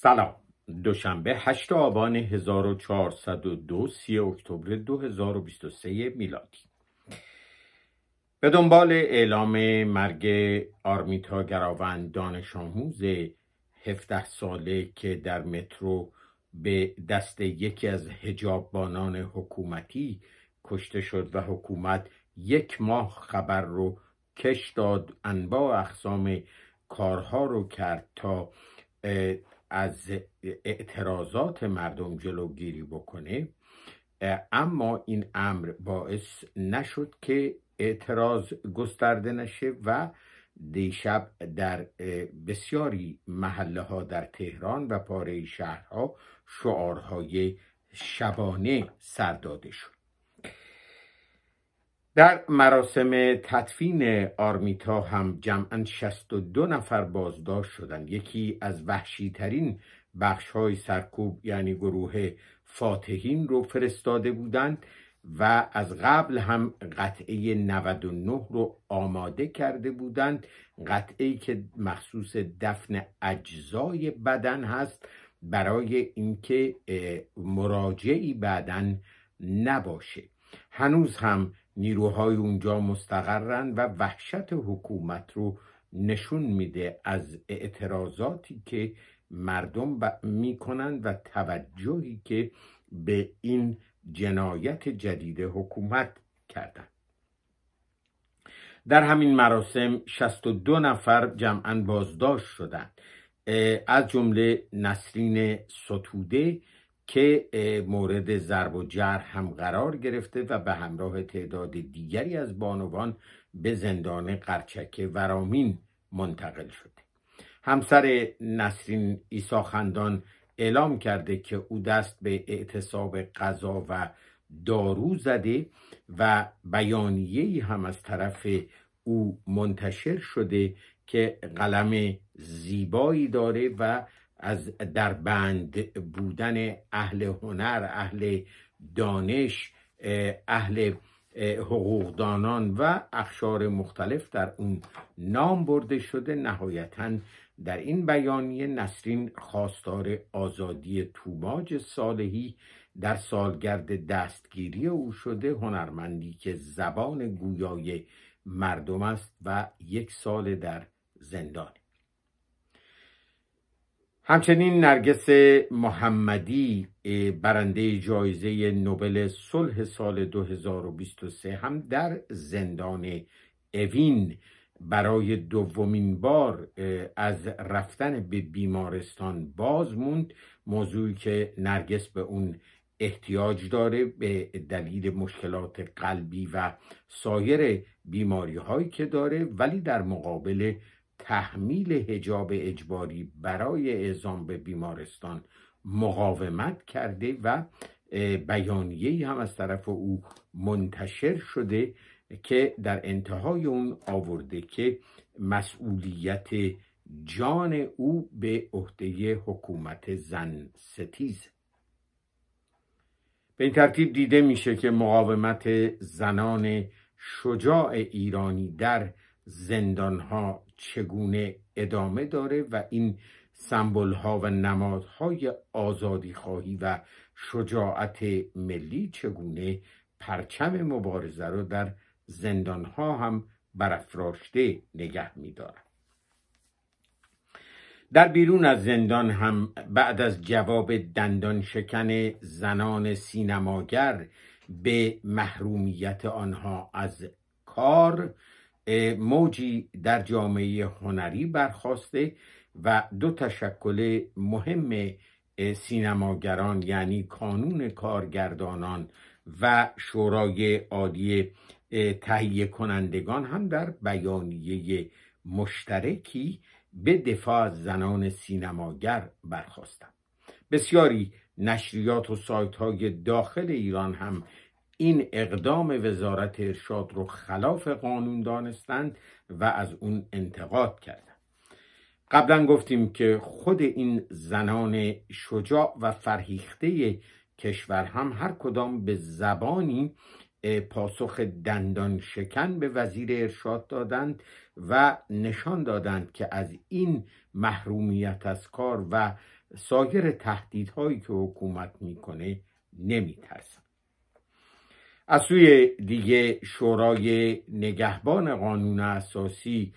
سلام دوشنبه 8 آبان 1402 3 اکتبر 2023 میلادی به دنبال اعلام مرگ آرمیتا گراوند دانش آموز 17 ساله که در مترو به دست یکی از هجاببانان حکومتی کشته شد و حکومت یک ماه خبر رو کش داد انواع اقسام کارها رو کرد تا از اعتراضات مردم جلوگیری بکنه اما این امر باعث نشد که اعتراض گسترده نشه و دیشب در بسیاری محله ها در تهران و پاره شهرها شعارهای شبانه سر داده شد در مراسم تدفین آرمیتا هم جمعا 62 نفر بازداشت شدند یکی از ترین بخش های سرکوب یعنی گروه فاتحین رو فرستاده بودند و از قبل هم قطعه 99 رو آماده کرده بودند قطعه که مخصوص دفن اجزای بدن هست برای اینکه مراجعی بعدن نباشه هنوز هم نیروهای اونجا مستقرن و وحشت حکومت رو نشون میده از اعتراضاتی که مردم ب... و توجهی که به این جنایت جدید حکومت کردند در همین مراسم 62 نفر جمعا بازداشت شدند از جمله نسرین ستوده که مورد ضرب و جرح هم قرار گرفته و به همراه تعداد دیگری از بانوان به زندان قرچک ورامین منتقل شده همسر نسرین ایسا خندان اعلام کرده که او دست به اعتصاب قضا و دارو زده و بیانیه هم از طرف او منتشر شده که قلم زیبایی داره و از در بند بودن اهل هنر اهل دانش اهل حقوقدانان و اخشار مختلف در اون نام برده شده نهایتا در این بیانیه نسرین خواستار آزادی توماج صالحی در سالگرد دستگیری او شده هنرمندی که زبان گویای مردم است و یک سال در زندان همچنین نرگس محمدی برنده جایزه نوبل صلح سال 2023 هم در زندان اوین برای دومین بار از رفتن به بیمارستان باز موند موضوعی که نرگس به اون احتیاج داره به دلیل مشکلات قلبی و سایر بیماری هایی که داره ولی در مقابل تحمیل هجاب اجباری برای اعزام به بیمارستان مقاومت کرده و بیانیه هم از طرف او منتشر شده که در انتهای اون آورده که مسئولیت جان او به عهده حکومت زن ستیز به این ترتیب دیده میشه که مقاومت زنان شجاع ایرانی در زندانها چگونه ادامه داره و این سمبل ها و نمادهای آزادی خواهی و شجاعت ملی چگونه پرچم مبارزه رو در زندان ها هم برافراشته نگه میدارد در بیرون از زندان هم بعد از جواب دندان شکن زنان سینماگر به محرومیت آنها از کار موجی در جامعه هنری برخواسته و دو تشکل مهم سینماگران یعنی کانون کارگردانان و شورای عادی تهیه کنندگان هم در بیانیه مشترکی به دفاع از زنان سینماگر برخواستند بسیاری نشریات و سایت های داخل ایران هم این اقدام وزارت ارشاد رو خلاف قانون دانستند و از اون انتقاد کردند قبلا گفتیم که خود این زنان شجاع و فرهیخته کشور هم هر کدام به زبانی پاسخ دندان شکن به وزیر ارشاد دادند و نشان دادند که از این محرومیت از کار و سایر تهدیدهایی که حکومت میکنه نمیترسند از سوی دیگه شورای نگهبان قانون اساسی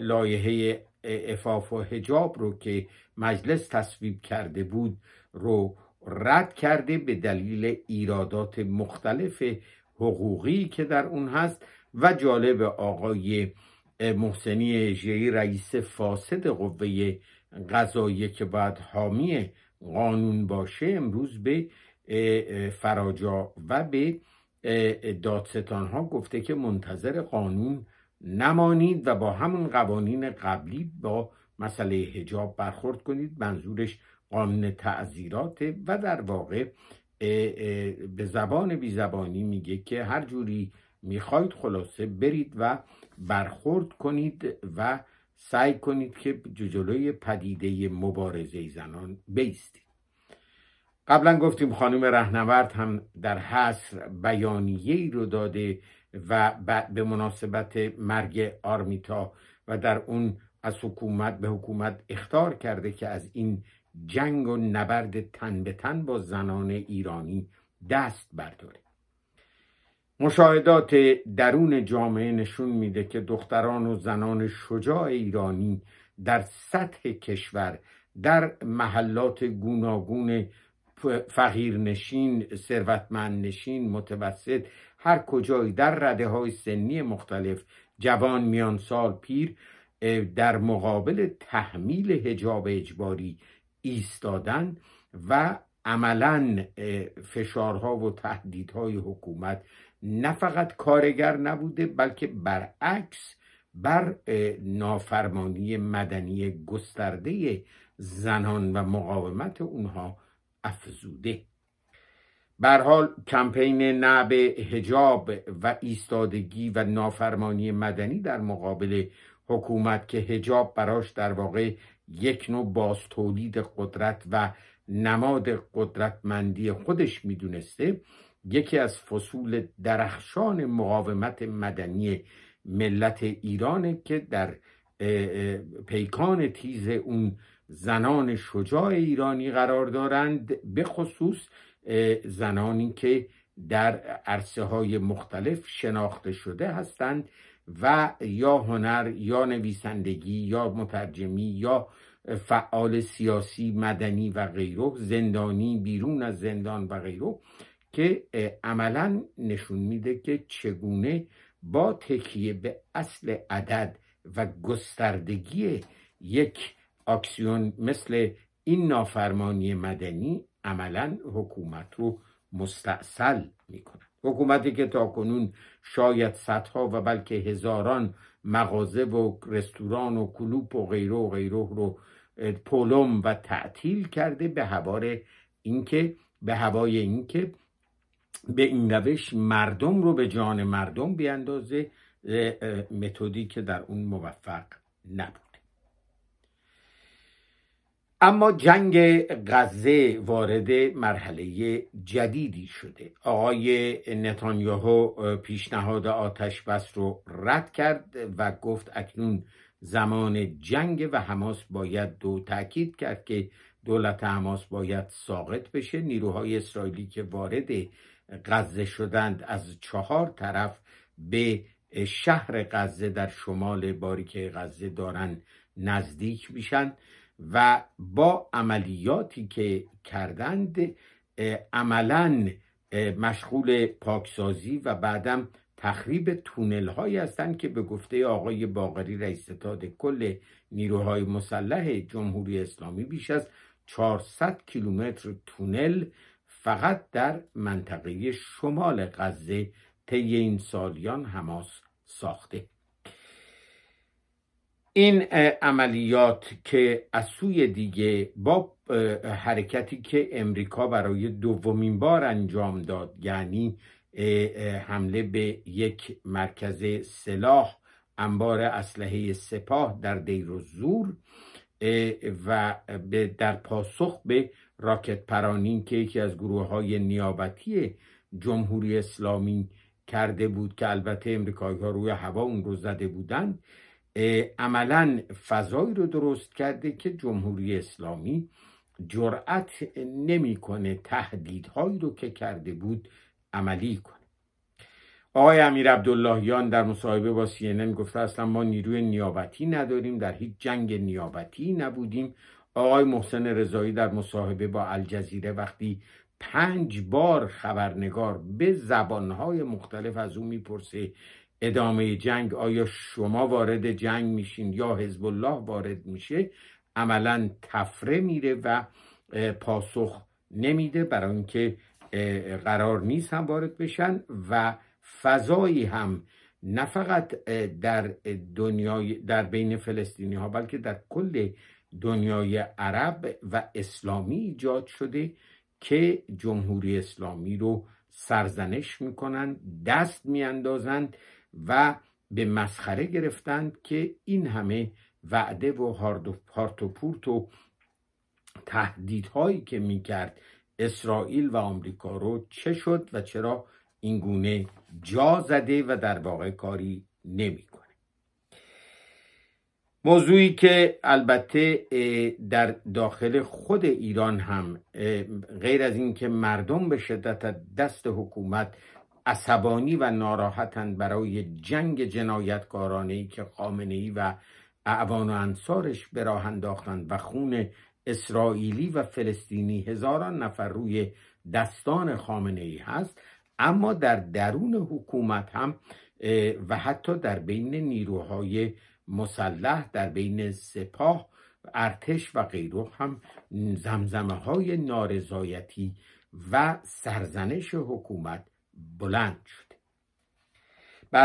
لایحه افاف و هجاب رو که مجلس تصویب کرده بود رو رد کرده به دلیل ایرادات مختلف حقوقی که در اون هست و جالب آقای محسنی ژهی رئیس فاسد قوه قضایی که باید حامی قانون باشه امروز به فراجا و به دادستان ها گفته که منتظر قانون نمانید و با همون قوانین قبلی با مسئله هجاب برخورد کنید منظورش قانون تعذیرات و در واقع به زبان بیزبانی میگه که هر جوری میخواید خلاصه برید و برخورد کنید و سعی کنید که جلوی پدیده مبارزه زنان بیستید قبلا گفتیم خانم رهنورد هم در حصر ای رو داده و به مناسبت مرگ آرمیتا و در اون از حکومت به حکومت اختار کرده که از این جنگ و نبرد تن به تن با زنان ایرانی دست برداره مشاهدات درون جامعه نشون میده که دختران و زنان شجاع ایرانی در سطح کشور در محلات گوناگون فقیرنشین ثروتمندنشین متوسط هر کجایی در رده های سنی مختلف جوان میان سال پیر در مقابل تحمیل هجاب اجباری ایستادن و عملا فشارها و تهدیدهای حکومت نه فقط کارگر نبوده بلکه برعکس بر نافرمانی مدنی گسترده زنان و مقاومت اونها افزوده بر حال کمپین نعب هجاب و ایستادگی و نافرمانی مدنی در مقابل حکومت که هجاب براش در واقع یک نوع باز تولید قدرت و نماد قدرتمندی خودش میدونسته یکی از فصول درخشان مقاومت مدنی ملت ایرانه که در پیکان تیز اون زنان شجاع ایرانی قرار دارند به خصوص زنانی که در عرصه های مختلف شناخته شده هستند و یا هنر یا نویسندگی یا مترجمی یا فعال سیاسی مدنی و غیره زندانی بیرون از زندان و غیره که عملا نشون میده که چگونه با تکیه به اصل عدد و گستردگی یک آکسیون مثل این نافرمانی مدنی عملا حکومت رو می میکنه حکومتی که تا کنون شاید صدها و بلکه هزاران مغازه و رستوران و کلوپ و غیره و غیره رو پولوم و تعطیل کرده به هوای اینکه به هوای اینکه به این روش مردم رو به جان مردم بیاندازه متدی که در اون موفق نبود اما جنگ غزه وارد مرحله جدیدی شده آقای نتانیاهو پیشنهاد آتش بس رو رد کرد و گفت اکنون زمان جنگ و حماس باید دو تاکید کرد که دولت حماس باید ساقط بشه نیروهای اسرائیلی که وارد غزه شدند از چهار طرف به شهر غزه در شمال باریکه غزه دارن نزدیک میشن و با عملیاتی که کردند عملا مشغول پاکسازی و بعدم تخریب تونل هایی هستند که به گفته آقای باقری رئیس ستاد کل نیروهای مسلح جمهوری اسلامی بیش از 400 کیلومتر تونل فقط در منطقه شمال غزه طی این سالیان حماس ساخته این عملیات که از سوی دیگه با حرکتی که امریکا برای دومین بار انجام داد یعنی حمله به یک مرکز سلاح انبار اسلحه سپاه در دیر و زور و در پاسخ به راکت پرانی که یکی از گروه های نیابتی جمهوری اسلامی کرده بود که البته امریکایی ها روی هوا اون رو زده بودند عملا فضایی رو درست کرده که جمهوری اسلامی جرأت نمیکنه تهدیدهایی رو که کرده بود عملی کنه آقای امیر عبداللهیان در مصاحبه با سی گفته اصلا ما نیروی نیابتی نداریم در هیچ جنگ نیابتی نبودیم آقای محسن رضایی در مصاحبه با الجزیره وقتی پنج بار خبرنگار به زبانهای مختلف از او میپرسه ادامه جنگ آیا شما وارد جنگ میشین یا حزب الله وارد میشه عملا تفره میره و پاسخ نمیده برای اینکه قرار نیست هم وارد بشن و فضایی هم نه فقط در دنیای در بین فلسطینی ها بلکه در کل دنیای عرب و اسلامی ایجاد شده که جمهوری اسلامی رو سرزنش میکنن دست میاندازند و به مسخره گرفتند که این همه وعده و هارت و پورت و تهدیدهایی که میکرد اسرائیل و آمریکا رو چه شد و چرا اینگونه جا زده و در واقع کاری نمیکنه موضوعی که البته در داخل خود ایران هم غیر از اینکه مردم به شدت دست حکومت عصبانی و ناراحتند برای جنگ جنایتکارانه ای که خامنه ای و اعوان و انصارش به راه انداختند و خون اسرائیلی و فلسطینی هزاران نفر روی دستان خامنه ای هست اما در درون حکومت هم و حتی در بین نیروهای مسلح در بین سپاه ارتش و غیره هم زمزمه های نارضایتی و سرزنش حکومت بلند شده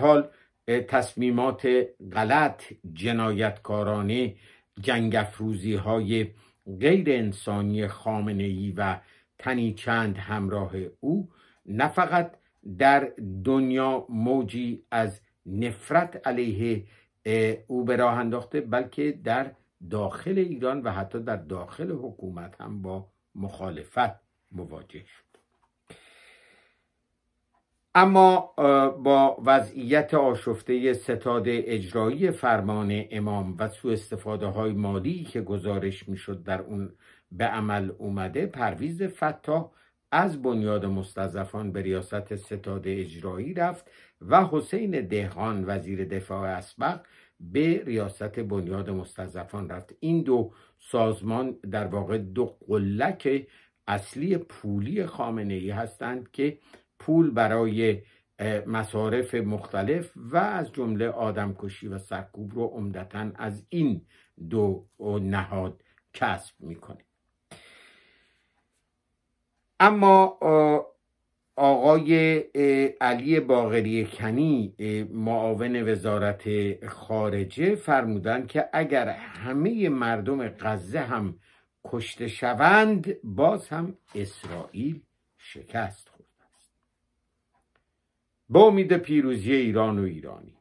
حال تصمیمات غلط جنایتکارانه جنگفروزی های غیر انسانی و تنی چند همراه او نه فقط در دنیا موجی از نفرت علیه او به راه انداخته بلکه در داخل ایران و حتی در داخل حکومت هم با مخالفت مواجه شد اما با وضعیت آشفته ستاد اجرایی فرمان امام و سو استفاده های مالی که گزارش میشد در اون به عمل اومده پرویز فتاح از بنیاد مستضعفان به ریاست ستاد اجرایی رفت و حسین دهقان وزیر دفاع اسبق به ریاست بنیاد مستضعفان رفت این دو سازمان در واقع دو قلک اصلی پولی خامنه ای هستند که پول برای مصارف مختلف و از جمله آدمکشی و سرکوب رو عمدتا از این دو نهاد کسب میکنه اما آقای علی باغری کنی معاون وزارت خارجه فرمودند که اگر همه مردم غزه هم کشته شوند باز هم اسرائیل شکست با امید پیروزی ایران و ایرانی